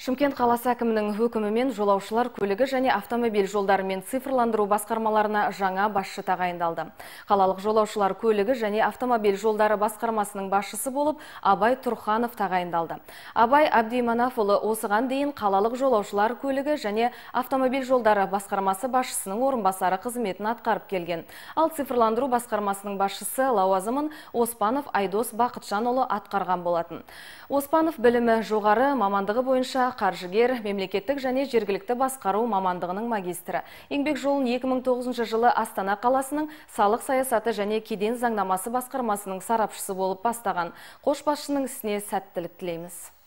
Шымкент қаласы әкімінің өкімімен жолаушылар көлігі және автомобиль жолдарымен цифрландыру басқармаларына жаңа басшы тағайындалды. Қалалық жолаушылар көлігі және автомобиль жолдары басқармасының басшысы болып Абай Тұрханов тағайындалды. Абай Абдиманапұлы осыған дейін қалалық жолаушылар көлігі және автомобиль жолдары басқармасы басшысының орынбасары қызметін атқарып келген. Ал цифрландыру басқармасының басшысы лауазымын Оспанов Айдос Бақытжанұлы атқарған болатын. Оспанов білімі жоғары мамандығы бойынша қаржыгер, мемлекеттік және жергілікті басқару мамандығының магистрі. Еңбек жолын 2009 жылы Астана қаласының салық саясаты және кеден заңнамасы басқармасының сарапшысы болып бастаған. қошбасшының басшының ісіне сәттілік тілейміз.